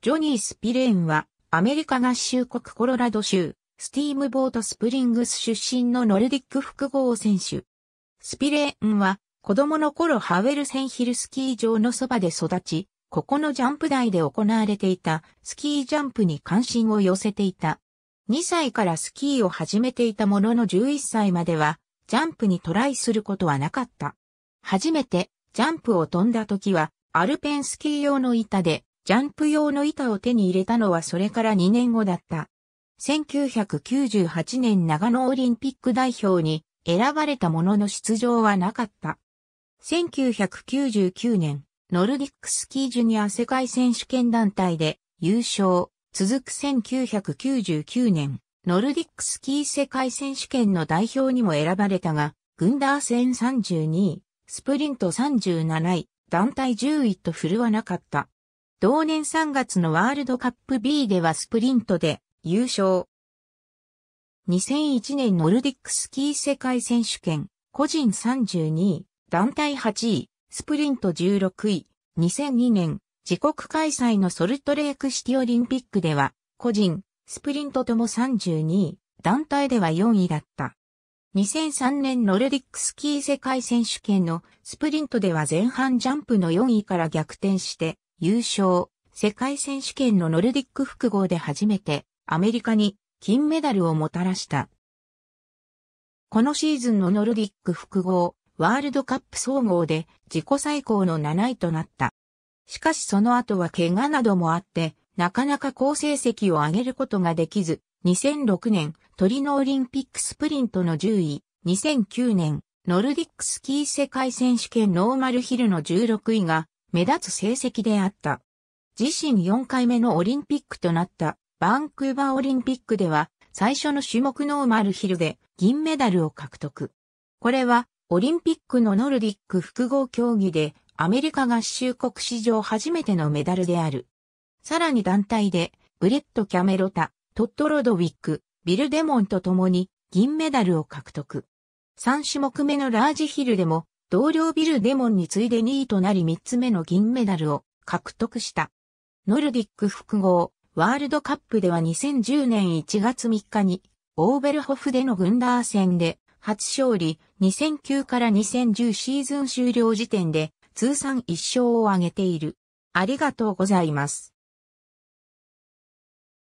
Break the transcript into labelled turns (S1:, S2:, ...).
S1: ジョニー・スピレーンは、アメリカ合衆国コロラド州、スティームボート・スプリングス出身のノルディック複合選手。スピレーンは、子供の頃ハウェルセンヒルスキー場のそばで育ち、ここのジャンプ台で行われていたスキージャンプに関心を寄せていた。2歳からスキーを始めていたものの11歳までは、ジャンプにトライすることはなかった。初めて、ジャンプを飛んだ時は、アルペンスキー用の板で、ジャンプ用の板を手に入れたのはそれから2年後だった。1998年長野オリンピック代表に選ばれたものの出場はなかった。1999年、ノルディックスキージュニア世界選手権団体で優勝。続く1999年、ノルディックスキー世界選手権の代表にも選ばれたが、グンダー戦32位、スプリント37位、団体10位と振るわなかった。同年3月のワールドカップ B ではスプリントで優勝。2001年ノルディックスキー世界選手権、個人32位、団体8位、スプリント16位、2002年、自国開催のソルトレークシティオリンピックでは、個人、スプリントとも32位、団体では4位だった。2003年ノルディックスキー世界選手権のスプリントでは前半ジャンプの4位から逆転して優勝、世界選手権のノルディック複合で初めてアメリカに金メダルをもたらした。このシーズンのノルディック複合、ワールドカップ総合で自己最高の7位となった。しかしその後は怪我などもあって、なかなか好成績を上げることができず、2006年トリノオリンピックスプリントの10位、2009年ノルディックスキー世界選手権ノーマルヒルの16位が目立つ成績であった。自身4回目のオリンピックとなったバンクーバーオリンピックでは最初の種目ノーマルヒルで銀メダルを獲得。これはオリンピックのノルディック複合競技でアメリカ合衆国史上初めてのメダルである。さらに団体でブレット・キャメロタ、トット・ロドウィック、ビル・デモンと共に銀メダルを獲得。3種目目のラージヒルでも同僚ビル・デモンに次いで2位となり3つ目の銀メダルを獲得した。ノルディック複合ワールドカップでは2010年1月3日にオーベルホフでのグンダー戦で初勝利2009から2010シーズン終了時点で通算1勝を挙げている。ありがとうございます。